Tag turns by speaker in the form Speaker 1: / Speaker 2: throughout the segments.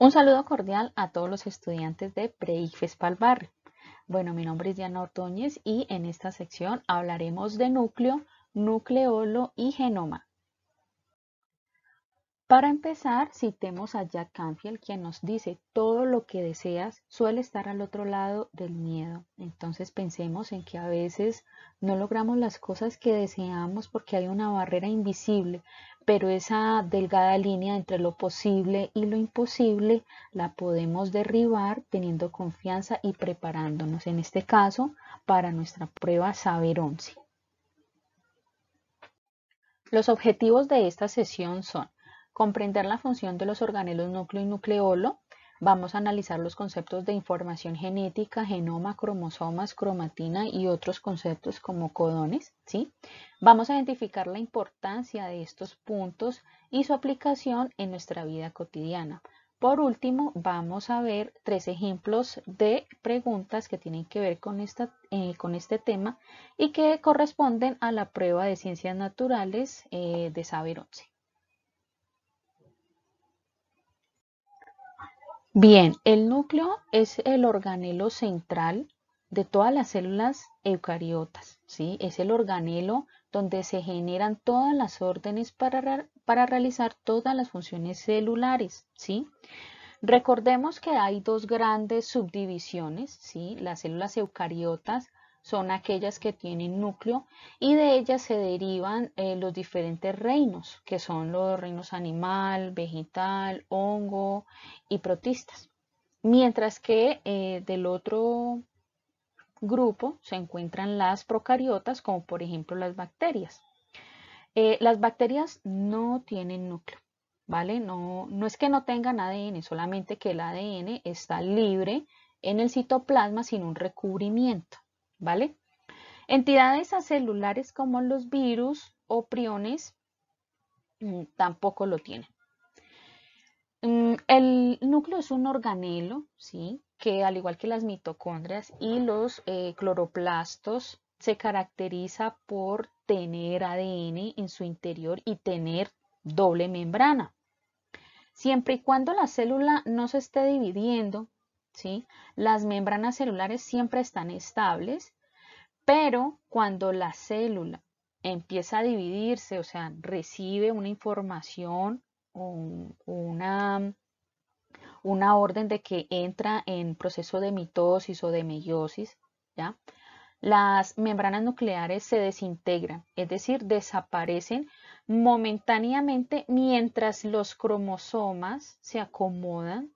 Speaker 1: Un saludo cordial a todos los estudiantes de Preifes Palbarrio. Bueno, mi nombre es Diana Ortoñez y en esta sección hablaremos de núcleo, nucleolo y genoma. Para empezar, citemos a Jack Canfield, quien nos dice, todo lo que deseas suele estar al otro lado del miedo. Entonces pensemos en que a veces no logramos las cosas que deseamos porque hay una barrera invisible, pero esa delgada línea entre lo posible y lo imposible la podemos derribar teniendo confianza y preparándonos, en este caso, para nuestra prueba Saber 11. Los objetivos de esta sesión son comprender la función de los organelos núcleo y nucleolo, Vamos a analizar los conceptos de información genética, genoma, cromosomas, cromatina y otros conceptos como codones. ¿sí? Vamos a identificar la importancia de estos puntos y su aplicación en nuestra vida cotidiana. Por último, vamos a ver tres ejemplos de preguntas que tienen que ver con, esta, eh, con este tema y que corresponden a la prueba de ciencias naturales eh, de Saber 11. Bien, el núcleo es el organelo central de todas las células eucariotas, ¿sí? Es el organelo donde se generan todas las órdenes para, realizar todas las funciones celulares, ¿sí? Recordemos que hay dos grandes subdivisiones, ¿sí? Las células eucariotas son aquellas que tienen núcleo y de ellas se derivan eh, los diferentes reinos, que son los reinos animal, vegetal, hongo y protistas. Mientras que eh, del otro grupo se encuentran las procariotas, como por ejemplo las bacterias. Eh, las bacterias no tienen núcleo, ¿vale? No, no es que no tengan ADN, solamente que el ADN está libre en el citoplasma sin un recubrimiento. ¿vale? Entidades acelulares como los virus o priones mm, tampoco lo tienen. Mm, el núcleo es un organelo, ¿sí? que al igual que las mitocondrias y los eh, cloroplastos, se caracteriza por tener ADN en su interior y tener doble membrana. Siempre y cuando la célula no se esté dividiendo, las membranas celulares siempre están estables, pero cuando la célula empieza a dividirse, o sea, recibe una información o una, una orden de que entra en proceso de mitosis o de meiosis, ¿ya? las membranas nucleares se desintegran, es decir, desaparecen momentáneamente mientras los cromosomas se acomodan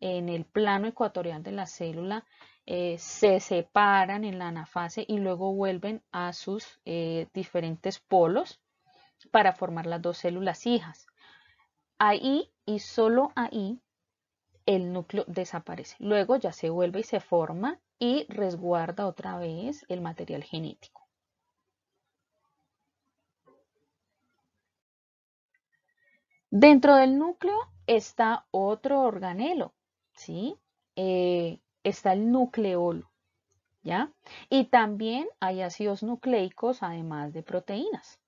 Speaker 1: en el plano ecuatorial de la célula eh, se separan en la anafase y luego vuelven a sus eh, diferentes polos para formar las dos células hijas. Ahí y solo ahí el núcleo desaparece. Luego ya se vuelve y se forma y resguarda otra vez el material genético. Dentro del núcleo está otro organelo, ¿sí? Eh, está el nucleolo, ¿ya? Y también hay ácidos nucleicos, además de proteínas.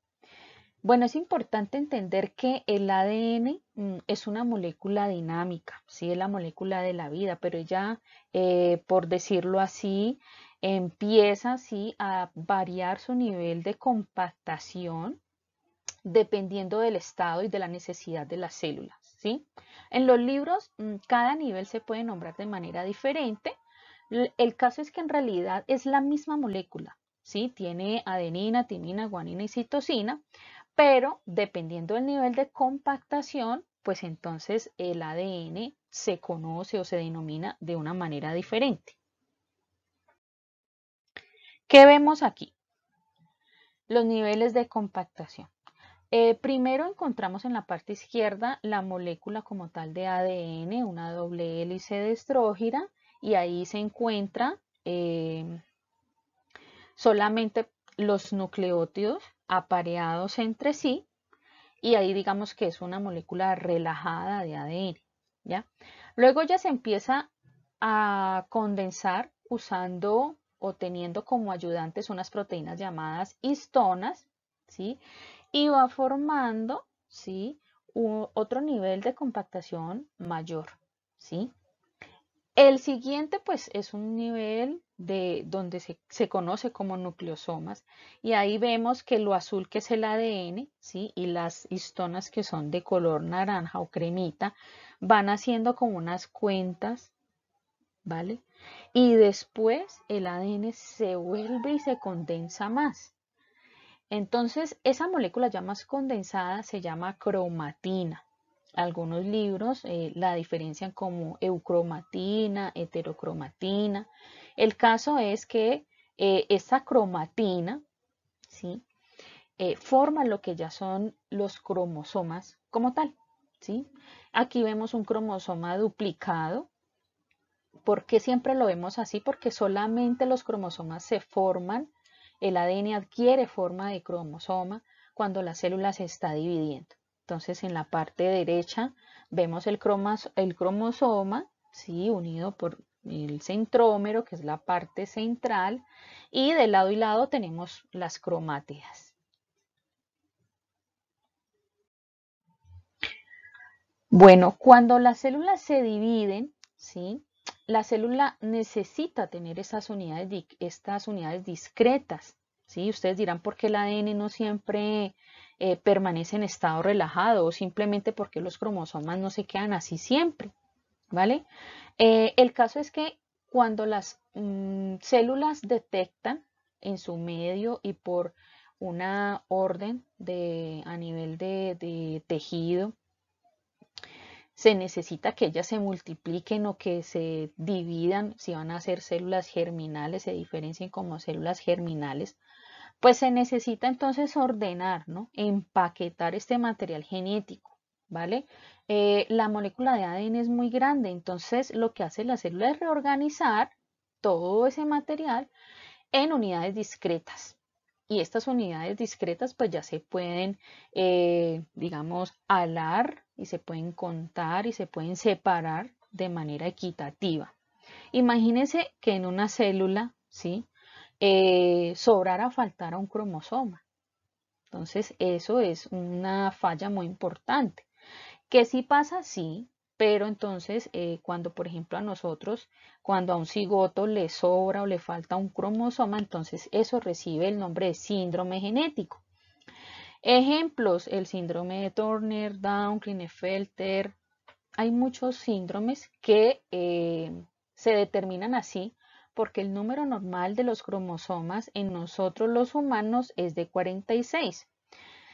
Speaker 1: Bueno, es importante entender que el ADN mm, es una molécula dinámica, ¿sí? es la molécula de la vida, pero ella, eh, por decirlo así, empieza ¿sí? a variar su nivel de compactación dependiendo del estado y de la necesidad de la célula. ¿sí? En los libros, mm, cada nivel se puede nombrar de manera diferente. El caso es que en realidad es la misma molécula, ¿sí? Tiene adenina, timina, guanina y citosina, pero dependiendo del nivel de compactación, pues entonces el ADN se conoce o se denomina de una manera diferente. ¿Qué vemos aquí? Los niveles de compactación. Eh, primero encontramos en la parte izquierda la molécula como tal de ADN, una doble hélice de estrógira, y ahí se encuentra eh, solamente los nucleótidos apareados entre sí, y ahí digamos que es una molécula relajada de ADN. ¿ya? Luego ya se empieza a condensar usando o teniendo como ayudantes unas proteínas llamadas histonas, ¿sí? y va formando ¿sí? otro nivel de compactación mayor. ¿sí? El siguiente pues es un nivel de donde se, se, conoce como nucleosomas y ahí vemos que lo azul que es el ADN ¿sí? y las histonas que son de color naranja o cremita van haciendo como unas cuentas ¿vale? Y después el ADN se vuelve y se condensa más entonces, esa molécula ya más condensada se llama cromatina. Algunos libros eh, la diferencian como eucromatina, heterocromatina. El caso es que eh, esa cromatina eh, forma lo que ya son los cromosomas como tal. Aquí vemos un cromosoma duplicado. ¿Por qué siempre lo vemos así? Porque solamente los cromosomas se forman el ADN adquiere forma de cromosoma cuando la célula se está dividiendo. Entonces en la parte derecha vemos el, cromosoma ¿sí? unido por el centrómero, que es la parte central, y de lado y lado tenemos las cromátidas. Bueno, cuando las células se dividen, ¿sí? La célula necesita tener estas unidades, estas unidades discretas. ¿sí? Ustedes dirán por qué el ADN no siempre eh, permanece en estado relajado o simplemente porque los cromosomas no se quedan así siempre. ¿vale? Eh, el caso es que cuando las mm, células detectan en su medio y por una orden de, a nivel de tejido se necesita que ellas se multipliquen o que se dividan, si van a ser células germinales, se diferencien como células germinales, pues se necesita entonces ordenar, ¿no? empaquetar este material genético, ¿vale? Eh, la molécula de ADN es muy grande, entonces lo que hace la célula es reorganizar todo ese material en unidades discretas, y estas unidades discretas pues ya se pueden, eh, digamos, alar y se pueden contar y se pueden separar de manera equitativa. Imagínense que en una célula, ¿sí? Eh, sobrara o a un cromosoma. Entonces, eso es una falla muy importante. Que sí pasa, sí, pero entonces eh, cuando, por ejemplo, a nosotros, cuando a un cigoto le sobra o le falta un cromosoma, entonces eso recibe el nombre de síndrome genético. Ejemplos, el síndrome de Turner, Down, Klinefelter. Hay muchos síndromes que eh, se determinan así porque el número normal de los cromosomas en nosotros los humanos es de 46.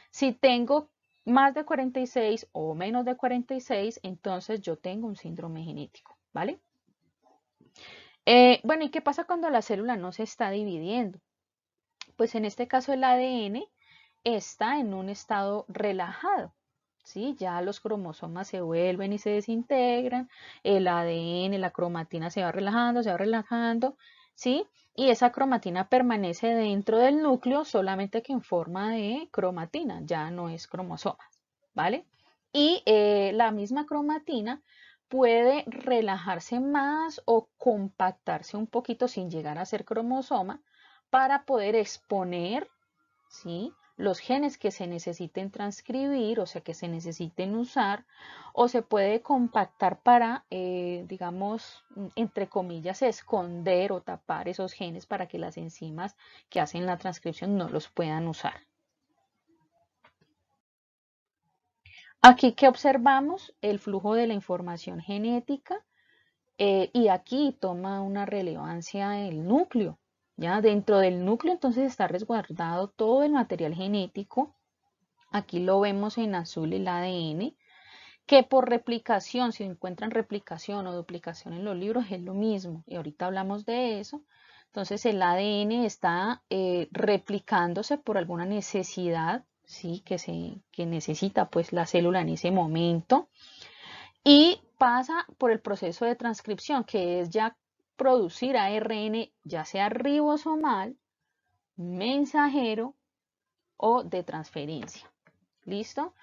Speaker 1: Si tengo más de 46 o menos de 46, entonces yo tengo un síndrome genético, ¿vale? Eh, bueno, ¿y qué pasa cuando la célula no se está dividiendo? Pues en este caso el ADN está en un estado relajado. ¿sí? Ya los cromosomas se vuelven y se desintegran, el ADN, la cromatina se va relajando, se va relajando, ¿sí? Y esa cromatina permanece dentro del núcleo solamente que en forma de cromatina, ya no es cromosoma, ¿vale? Y eh, la misma cromatina puede relajarse más o compactarse un poquito sin llegar a ser cromosoma para poder exponer, ¿sí? los genes que se necesiten transcribir, o sea, que se necesiten usar, o se puede compactar para, eh, digamos, entre comillas, esconder o tapar esos genes para que las enzimas que hacen la transcripción no los puedan usar. Aquí que observamos el flujo de la información genética eh, y aquí toma una relevancia el núcleo ya dentro del núcleo entonces está resguardado todo el material genético. Aquí lo vemos en azul el ADN, que por replicación, si encuentran replicación o duplicación en los libros, es lo mismo. Y ahorita hablamos de eso. Entonces el ADN está eh, replicándose por alguna necesidad, sí, que, se, que necesita pues la célula en ese momento. Y pasa por el proceso de transcripción, que es ya producir ARN ya sea ribosomal, mensajero o de transferencia. ¿Listo?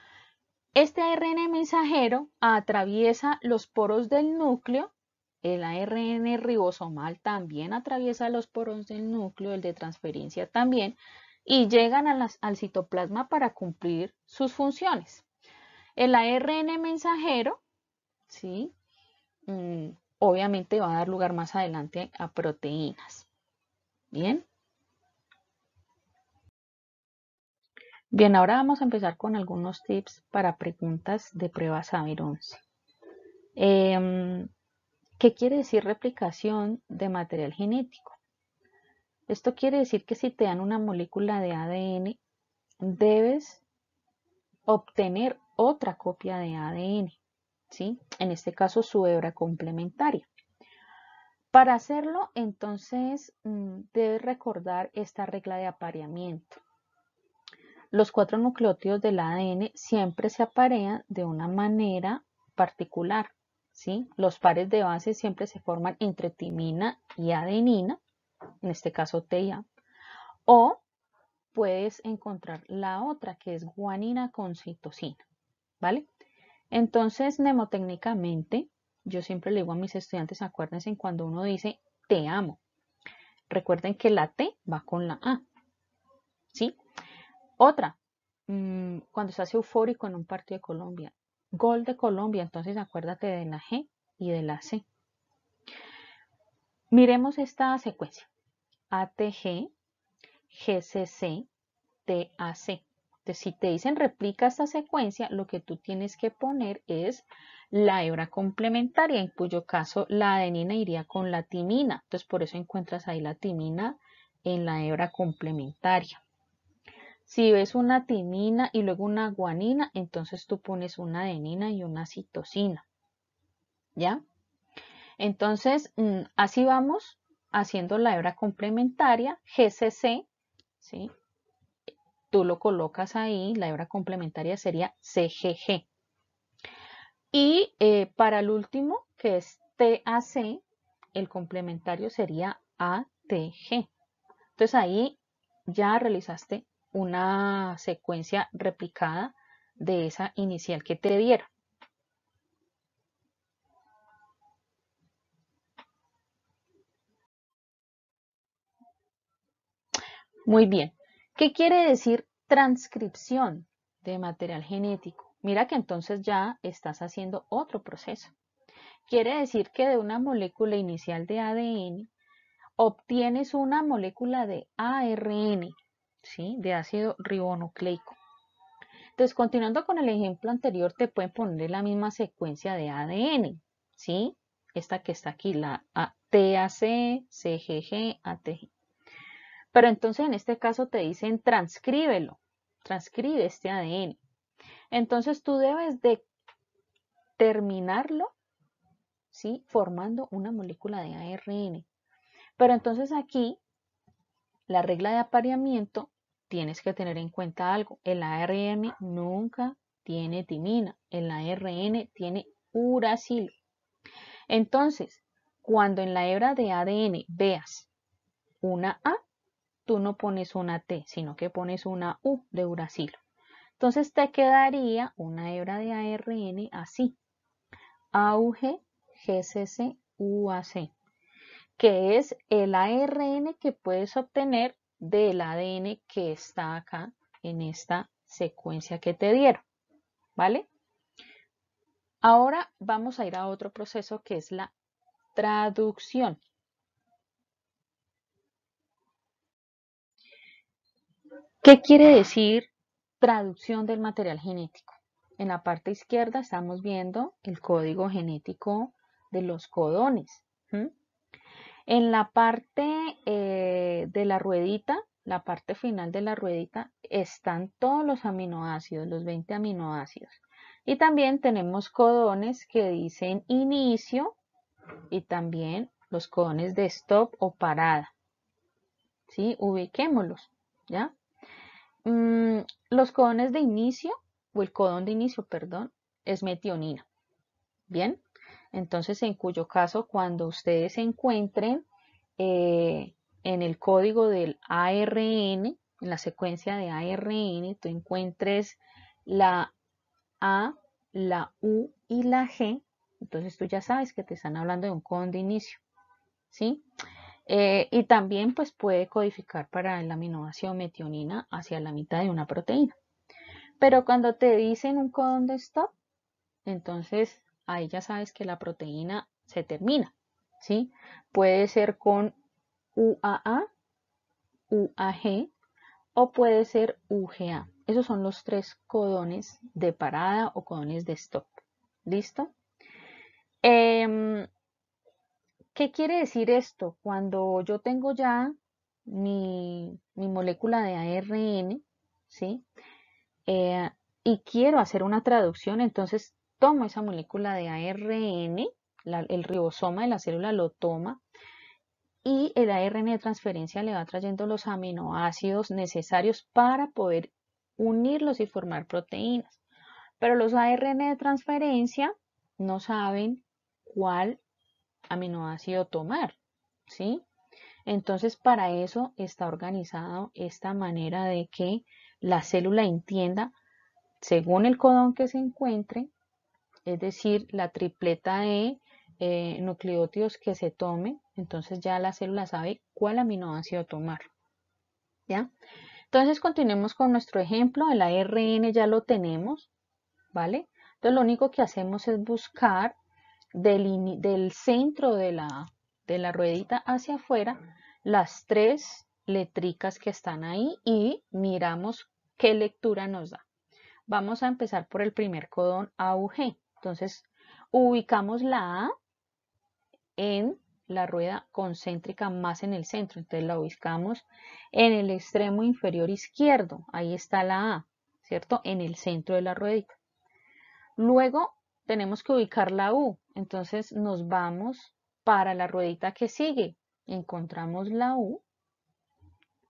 Speaker 1: Este ARN mensajero atraviesa los poros del núcleo, el ARN ribosomal también atraviesa los poros del núcleo, el de transferencia también, y llegan al citoplasma para cumplir sus funciones. El ARN mensajero, ¿sí? Mm, obviamente va a dar lugar más adelante a proteínas. Bien. Bien, ahora vamos a empezar con algunos tips para preguntas de pruebas Saber 11. Em, ¿Qué quiere decir replicación de material genético? Esto quiere decir que si te dan una molécula de ADN, debes obtener otra copia de ADN. En este caso su hebra complementaria. Para hacerlo, entonces, mm, debes recordar esta regla de apareamiento. Los cuatro nucleótidos del ADN siempre se aparean de una manera particular. ¿sí? Los pares de base siempre se forman entre timina y adenina, en este caso TIA, o puedes encontrar la otra que es guanina con citosina. ¿Vale? Entonces, mnemotécnicamente, yo siempre le digo a mis estudiantes, acuérdense cuando uno dice te amo. Recuerden que la T va con la A. ¿Sí? Otra, mm, cuando se hace eufórico en un partido de Colombia. Gol de Colombia, entonces acuérdate de la G y de la C. Miremos esta secuencia. ATG, GCC, TAC. Entonces, si te dicen replica esta secuencia, lo que tú tienes que poner es la hebra complementaria, en cuyo caso la adenina iría con la timina. Entonces, por eso encuentras ahí la timina en la hebra complementaria. Si ves una timina y luego una guanina, entonces tú pones una adenina y una citosina. ¿Ya? Entonces, mm, así vamos haciendo la hebra complementaria, GCC, ¿sí? tú lo colocas ahí, la hebra complementaria sería CGG. Y eh, para el último, que es TAC, el complementario sería ATG. Entonces ahí ya realizaste una secuencia replicada de esa inicial que te dieron. Muy bien, ¿Qué quiere decir transcripción de material genético? Mira que entonces ya estás haciendo otro proceso. Quiere decir que de una molécula inicial de ADN obtienes una molécula de ARN, ¿sí? de ácido ribonucleico. Entonces, continuando con el ejemplo anterior, te pueden poner la misma secuencia de ADN, ¿sí? Esta que está aquí, la TAC, CGG, pero entonces en este caso te dicen transcríbelo, transcribe este ADN. Entonces tú debes de terminarlo, ¿sí? Formando una molécula de ARN. Pero entonces aquí, la regla de apareamiento, tienes que tener en cuenta algo. El ARN nunca tiene timina, el ARN tiene uracilo. Entonces, cuando en la hebra de ADN veas una A, tú no pones una T, sino que pones una U de uracilo. Entonces te quedaría una hebra de ARN así. AUG, GCC, UAC, que es el ARN que puedes obtener del ADN que está acá en esta secuencia que te dieron. ¿Vale? Ahora vamos a ir a otro proceso que es la traducción. ¿Qué quiere decir traducción del material genético? En la parte izquierda estamos viendo el código genético de los codones. En la parte eh, de la ruedita, la parte final de la ruedita, están todos los aminoácidos, los 20 aminoácidos. Y también tenemos codones que dicen inicio y también los codones de stop o parada. ¿Sí? Ubiquémoslos, ¿ya? Mm, los codones de inicio, o el codón de inicio, perdón, es metionina. Bien, entonces en cuyo caso cuando ustedes se encuentren eh, en el código del ARN, en la secuencia de ARN, tú encuentres la A, la U y la G, entonces tú ya sabes que te están hablando de un codón de inicio. ¿Sí? Eh, y también pues, puede codificar para el aminoácido metionina hacia la mitad de una proteína. Pero cuando te dicen un codón de stop, entonces ahí ya sabes que la proteína se termina. ¿sí? Puede ser con UAA, UAG o puede ser UGA. Esos son los tres codones de parada o codones de stop. ¿Listo? Em, ¿Qué quiere decir esto? Cuando yo tengo ya mi, molécula de ARN, ¿sí? Eh, y quiero hacer una traducción, entonces tomo esa molécula de ARN, el ribosoma de la célula lo toma y el ARN de transferencia le va trayendo los aminoácidos necesarios para poder unirlos y formar proteínas. Pero los ARN de transferencia no saben cuál aminoácido tomar, ¿sí? Entonces, para eso está organizado esta manera de que la célula entienda, según el codón que se encuentre, es decir, la tripleta de eh, nucleótidos que se tome, entonces ya la célula sabe cuál aminoácido tomar. ¿Ya? Entonces continuemos con nuestro ejemplo, el ARN ya lo tenemos, ¿vale? Entonces lo único que hacemos es buscar del, centro de la, de la ruedita hacia afuera las tres letricas que están ahí y miramos qué lectura nos da. Vamos a empezar por el primer codón AUG. Entonces, ubicamos la A en la rueda concéntrica más en el centro. Entonces, la ubicamos en el extremo inferior izquierdo. Ahí está la A, ¿cierto? En el centro de la ruedita. Luego, tenemos que ubicar la U. Entonces nos vamos para la ruedita que sigue. Encontramos la U.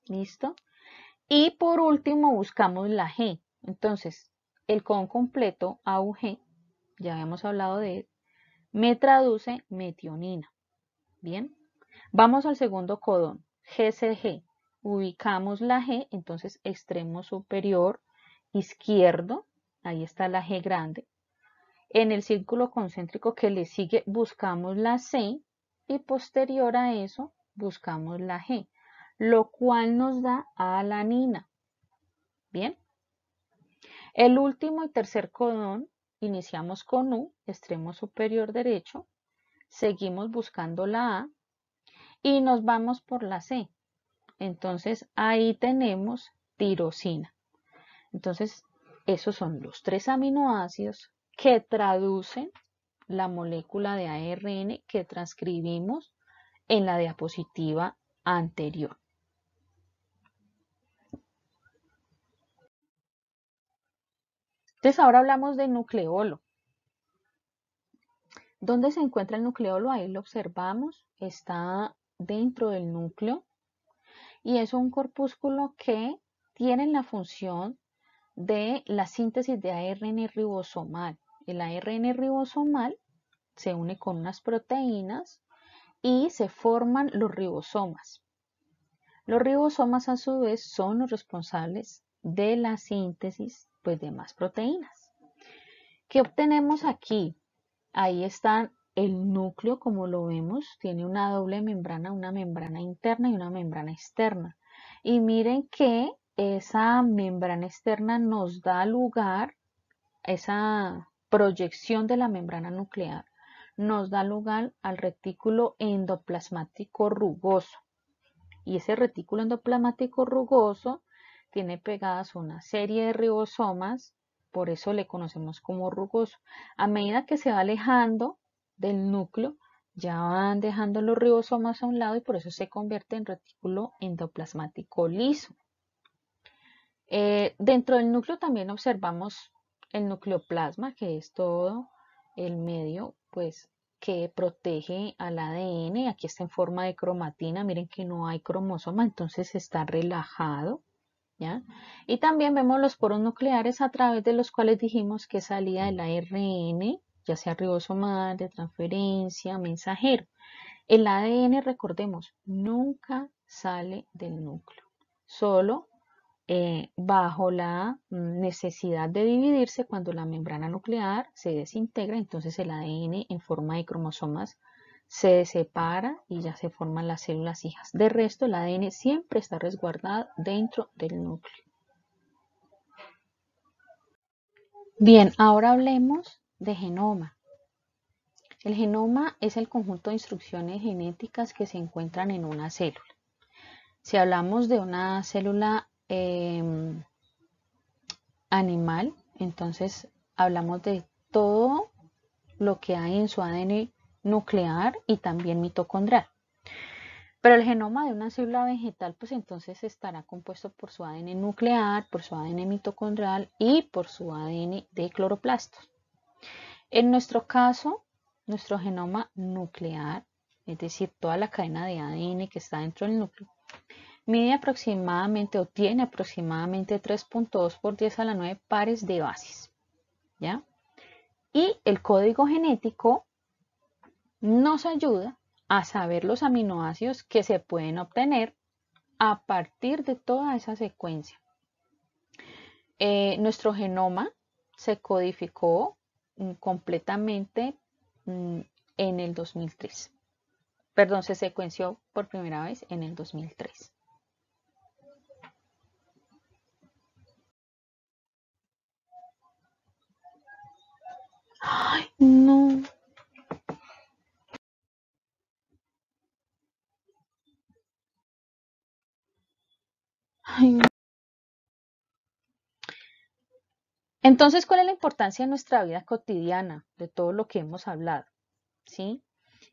Speaker 1: ¿Listo? Y por último buscamos la G. Entonces, el codón completo AUG, ya habíamos hablado de él, me traduce metionina. Bien, vamos al segundo codón, GCG. Ubicamos la G, entonces extremo superior izquierdo, ahí está la G grande, en el círculo concéntrico que le sigue buscamos la C y posterior a eso buscamos la G, lo cual nos da A alanina. ¿Bien? El último y tercer codón iniciamos con U, extremo superior derecho, seguimos buscando la A y nos vamos por la C. Entonces ahí tenemos tirosina. Entonces esos son los tres aminoácidos que traducen la molécula de ARN que transcribimos en la diapositiva anterior. Entonces ahora hablamos de nucleolo. ¿Dónde se encuentra el nucleolo? Ahí lo observamos, está dentro del núcleo y es un corpúsculo que tiene la función de la síntesis de ARN ribosomal el ARN ribosomal se une con unas proteínas y se forman los ribosomas. Los ribosomas a su vez son los responsables de la síntesis pues, de más proteínas. ¿Qué obtenemos aquí? Ahí está el núcleo, como lo vemos, tiene una doble membrana, una membrana interna y una membrana externa. Y miren que esa membrana externa nos da lugar, esa proyección de la membrana nuclear nos da lugar al retículo endoplasmático rugoso. Y ese retículo endoplasmático rugoso tiene pegadas una serie de ribosomas, por eso le conocemos como rugoso. A medida que se va alejando del núcleo, ya van dejando los ribosomas a un lado y por eso se convierte en retículo endoplasmático liso. Eh, dentro del núcleo también observamos el nucleoplasma, que es todo el medio, pues que protege al ADN, aquí está en forma de cromatina, miren que no hay cromosoma, entonces está relajado, ¿ya? Y también vemos los poros nucleares a través de los cuales dijimos que salía el ARN, ya sea ribosomal, de transferencia, mensajero. El ADN, recordemos, nunca sale del núcleo, solo eh, bajo la necesidad de dividirse cuando la membrana nuclear se desintegra, entonces el ADN en forma de cromosomas se separa y ya se forman las células hijas. De resto, el ADN siempre está resguardado dentro del núcleo. Bien, ahora hablemos de genoma. El genoma es el conjunto de instrucciones genéticas que se encuentran en una célula. Si hablamos de una célula Em, animal, entonces hablamos de todo lo que hay en su ADN nuclear y también mitocondrial. Pero el genoma de una célula vegetal, pues entonces estará compuesto por su ADN nuclear, por su ADN mitocondrial y por su ADN de cloroplastos. En nuestro caso, nuestro genoma nuclear, es decir, toda la cadena de ADN que está dentro del núcleo, mide aproximadamente o tiene aproximadamente 3.2 por 10 a la 9 pares de bases. ¿ya? Y el código genético nos ayuda a saber los aminoácidos que se pueden obtener a partir de toda esa secuencia. Eh, nuestro genoma se codificó mm, completamente mm, en el 2003. Perdón, se secuenció por primera vez en el 2003. Ay, no. Entonces, ¿cuál es la importancia de nuestra vida cotidiana, de todo lo que hemos hablado? ¿Sí?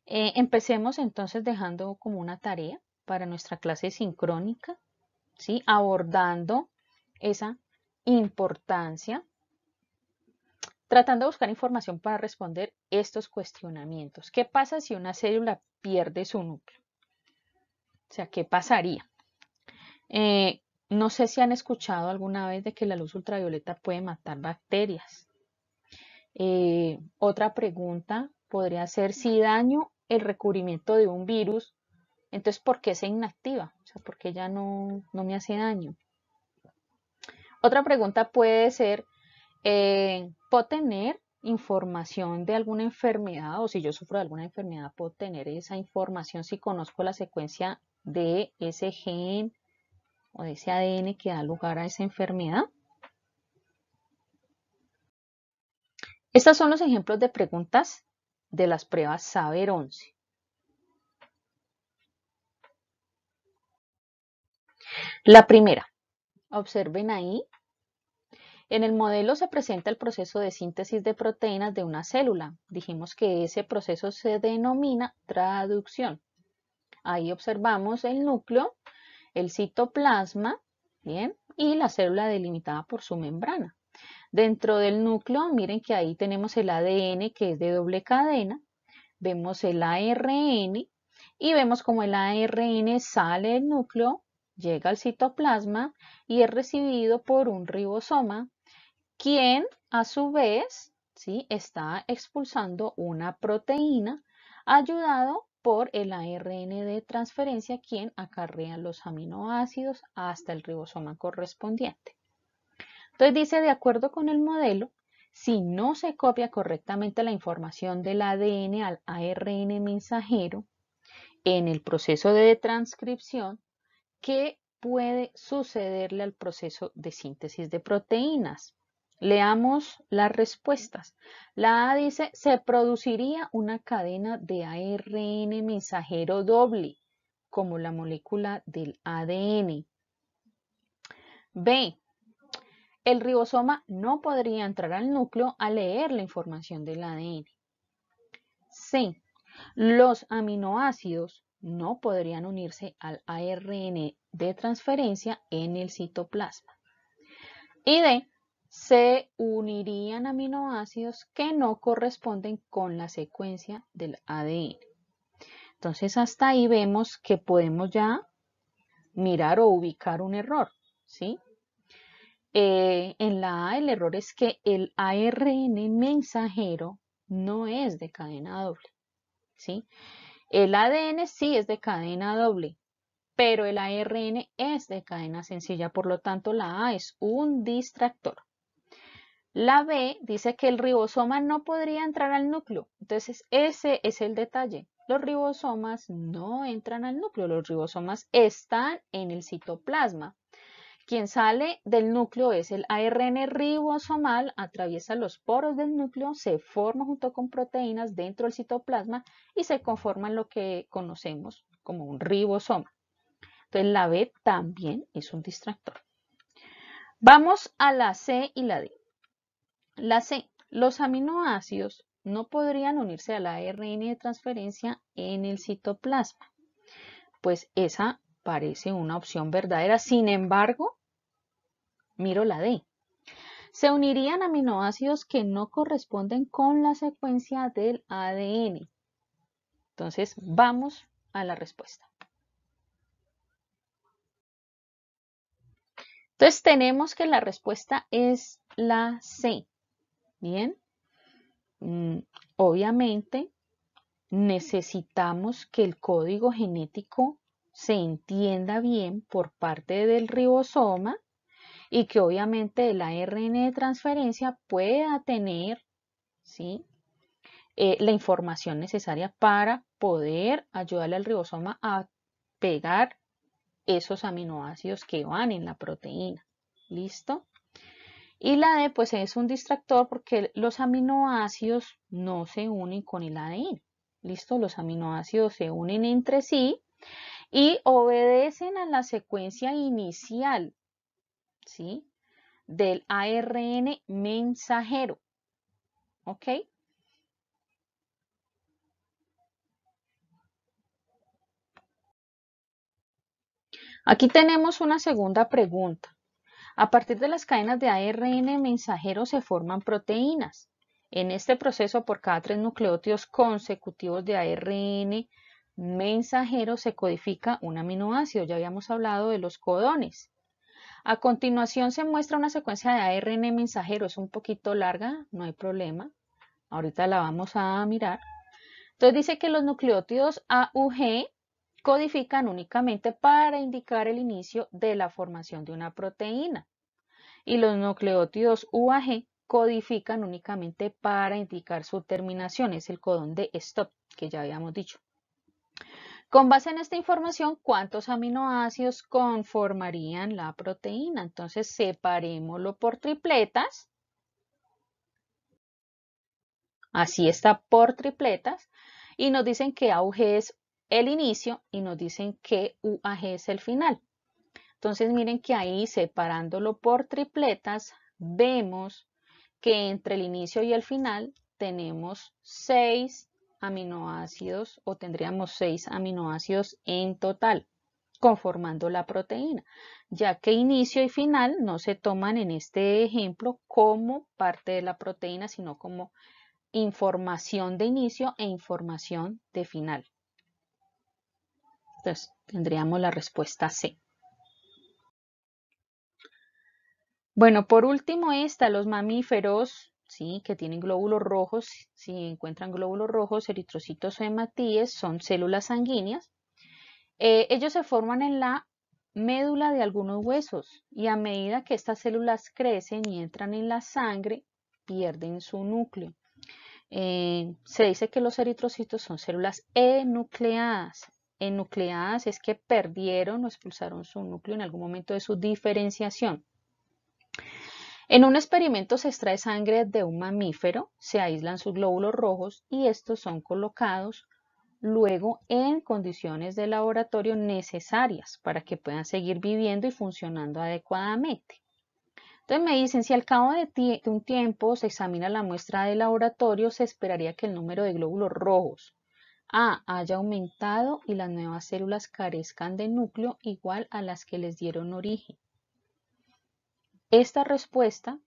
Speaker 1: Eh, empecemos entonces dejando como una tarea para nuestra clase sincrónica, ¿sí? abordando esa importancia tratando de buscar información para responder estos cuestionamientos. ¿Qué pasa si una célula pierde su núcleo? O sea, ¿qué pasaría? Eh, no sé si han escuchado alguna vez de que la luz ultravioleta puede matar bacterias. Eh, otra pregunta podría ser si daño el recubrimiento de un virus, entonces ¿por qué se inactiva? O sea, ¿por qué ya no, no me hace daño? Otra pregunta puede ser eh, puedo tener información de alguna enfermedad o si yo sufro de alguna enfermedad, puedo tener esa información si conozco la secuencia de ese gen o de ese ADN que da lugar a esa enfermedad. Estos son los ejemplos de preguntas de las pruebas Saber 11. La primera, observen ahí en el modelo se presenta el proceso de síntesis de proteínas de una célula. Dijimos que ese proceso se denomina traducción. Ahí observamos el núcleo, el citoplasma, y la célula delimitada por su membrana. Dentro del núcleo, miren que ahí tenemos el ADN que es de doble cadena, vemos el ARN y vemos como el ARN sale del núcleo, llega al citoplasma y es recibido por un ribosoma quien a su vez ¿sí? está expulsando una proteína ayudado por el ARN de transferencia quien acarrea los aminoácidos hasta el ribosoma correspondiente. Entonces dice, de acuerdo con el modelo, si no se copia correctamente la información del ADN al ARN mensajero en el proceso de transcripción, ¿qué puede sucederle al proceso de síntesis de proteínas? Leamos las respuestas. La A dice, se produciría una cadena de ARN mensajero doble, como la molécula del ADN. B, el ribosoma no podría entrar al núcleo a leer la información del ADN. C. Los aminoácidos no podrían unirse al ARN de transferencia en el citoplasma. Y D se unirían aminoácidos que no corresponden con la secuencia del ADN. Entonces hasta ahí vemos que podemos ya mirar o ubicar un error, ¿sí? Eh, en la A el error es que el ARN mensajero no es de cadena doble, ¿sí? El ADN sí es de cadena doble, pero el ARN es de cadena sencilla, por lo tanto la A es un distractor. La B dice que el ribosoma no podría entrar al núcleo. Entonces, ese es el detalle. Los ribosomas no entran al núcleo, los ribosomas están en el citoplasma. Quien sale del núcleo es el ARN ribosomal, atraviesa los poros del núcleo, se forma junto con proteínas dentro del citoplasma y se conforma lo que conocemos como un ribosoma. Entonces la B también es un distractor. Vamos a la C y la D. La C. Los aminoácidos no podrían unirse a la ARN de transferencia en el citoplasma. Pues esa parece una opción verdadera. Sin embargo, miro la D. Se unirían aminoácidos que no corresponden con la secuencia del ADN. Entonces, vamos a la respuesta. Entonces, tenemos que la respuesta es la C. Bien, mm, obviamente necesitamos que el código genético se entienda bien por parte del ribosoma y que obviamente el ARN de transferencia pueda tener ¿sí? Eh, la información necesaria para poder ayudarle al ribosoma a pegar esos aminoácidos que van en la proteína. ¿Listo? Y la D pues es un distractor porque los aminoácidos no se unen con el ADN. Listo, los aminoácidos se unen entre sí y obedecen a la secuencia inicial, ¿sí? Del ARN mensajero, ¿ok? Aquí tenemos una segunda pregunta. A partir de las cadenas de ARN mensajero se forman proteínas. En este proceso, por cada tres nucleótidos consecutivos de ARN mensajero se codifica un aminoácido. Ya habíamos hablado de los codones. A continuación se muestra una secuencia de ARN mensajero. Es un poquito larga, no hay problema. Ahorita la vamos a mirar. Entonces dice que los nucleótidos AUG codifican únicamente para indicar el inicio de la formación de una proteína. Y los nucleótidos UAG codifican únicamente para indicar su terminación, es el codón de stop que ya habíamos dicho. Con base en esta información, ¿cuántos aminoácidos conformarían la proteína? Entonces, separémoslo por tripletas. Así está por tripletas. Y nos dicen que AUG es el inicio y nos dicen que UAG es el final. Entonces miren que ahí separándolo por tripletas vemos que entre el inicio y el final tenemos seis aminoácidos o tendríamos seis aminoácidos en total conformando la proteína, ya que inicio y final no se toman en este ejemplo como parte de la proteína, sino como información de inicio e información de final. Entonces pues, tendríamos la respuesta C. Bueno, por último esta, los mamíferos, ¿sí? que tienen glóbulos rojos, si encuentran glóbulos rojos, eritrocitos o hematíes, son células sanguíneas. Eh, ellos se forman en la médula de algunos huesos y a medida que estas células crecen y entran en la sangre, pierden su núcleo. Eh, se dice que los eritrocitos son células enucleadas nucleadas es que perdieron o expulsaron su núcleo en algún momento de su diferenciación. En un experimento se extrae sangre de un mamífero, se aíslan sus glóbulos rojos y estos son colocados luego en condiciones de laboratorio necesarias para que puedan seguir viviendo y funcionando adecuadamente. Entonces me dicen, si al cabo de un tiempo se examina la muestra de laboratorio, se esperaría que el número de glóbulos rojos a haya aumentado y las nuevas células carezcan de núcleo igual a las que les dieron origen. Esta respuesta,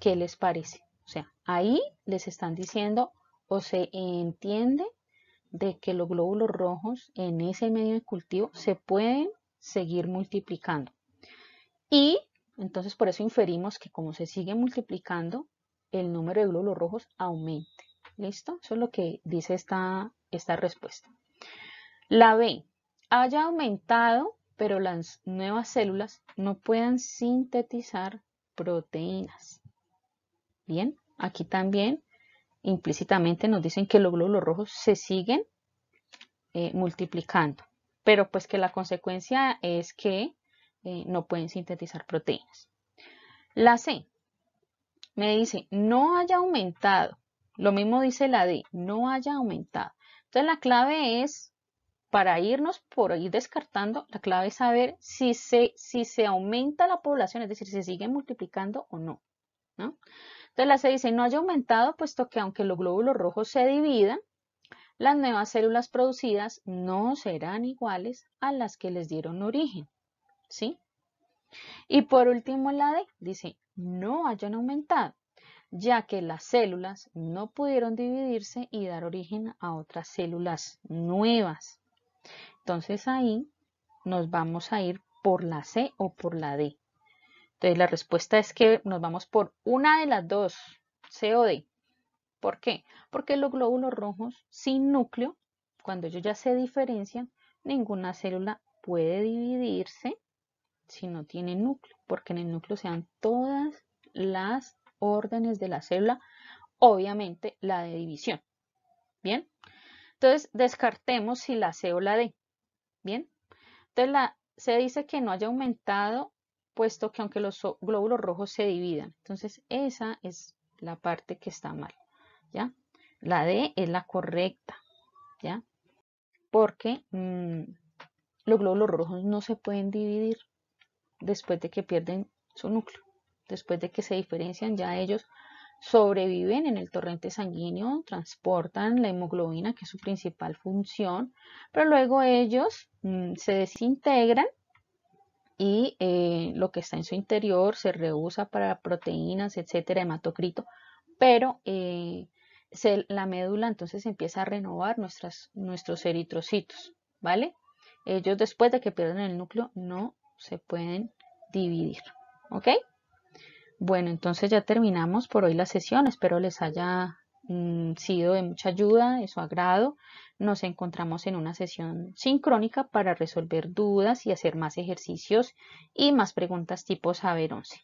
Speaker 1: ¿qué les parece? O sea, ahí les están diciendo o se entiende de que los glóbulos rojos en ese medio de cultivo se pueden seguir multiplicando. Y entonces por eso inferimos que como se sigue multiplicando, el número de glóbulos rojos aumente. ¿Listo? Eso es lo que dice esta, esta respuesta. La B, haya aumentado, pero las nuevas células no puedan sintetizar proteínas. Bien, aquí también implícitamente nos dicen que los glóbulos rojos se siguen eh, multiplicando, pero pues que la consecuencia es que eh, no pueden sintetizar proteínas. La C me dice, no haya aumentado, lo mismo dice la D, no haya aumentado. Entonces la clave es, para irnos por ir descartando, la clave es saber si se, si se aumenta la población, es decir, si se sigue multiplicando o no. ¿no? Entonces la C dice, no haya aumentado, puesto que aunque los glóbulos rojos se dividan, las nuevas células producidas no serán iguales a las que les dieron origen. ¿Sí? Y por último la D dice, no hayan aumentado ya que las células no pudieron dividirse y dar origen a otras células nuevas. Entonces ahí nos vamos a ir por la C o por la D. Entonces la respuesta es que nos vamos por una de las dos, C o D. ¿Por qué? Porque los glóbulos rojos sin núcleo, cuando ellos ya se diferencian, ninguna célula puede dividirse si no tiene núcleo, porque en el núcleo se dan todas las órdenes de la célula, obviamente la de división. ¿Bien? Entonces, descartemos si la la D. ¿Bien? Entonces, la, se dice que no haya aumentado, puesto que aunque los glóbulos rojos se dividan. Entonces, esa es la parte que está mal. ¿Ya? La D es la correcta. ¿Ya? Porque mm, los glóbulos rojos no se pueden dividir después de que pierden su núcleo después de que se diferencian ya ellos sobreviven en el torrente sanguíneo, transportan la hemoglobina, que es su principal función, pero luego ellos mm, se desintegran y eh, lo que está en su interior se reusa para proteínas, etcétera, hematocrito, pero eh, se, la médula entonces empieza a renovar nuestros eritrocitos, ¿vale? Ellos después de que pierden el núcleo no se pueden dividir, ¿ok? Bueno, entonces ya terminamos por hoy la sesión. Espero les haya mm, sido de mucha ayuda, de su agrado. Nos encontramos en una sesión sincrónica para resolver dudas y hacer más ejercicios y más preguntas tipo Saber 11.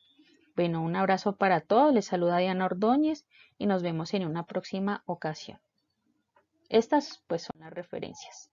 Speaker 1: Bueno, un abrazo para todos. Les saluda Diana Ordóñez y nos vemos en una próxima ocasión. Estas pues son las referencias.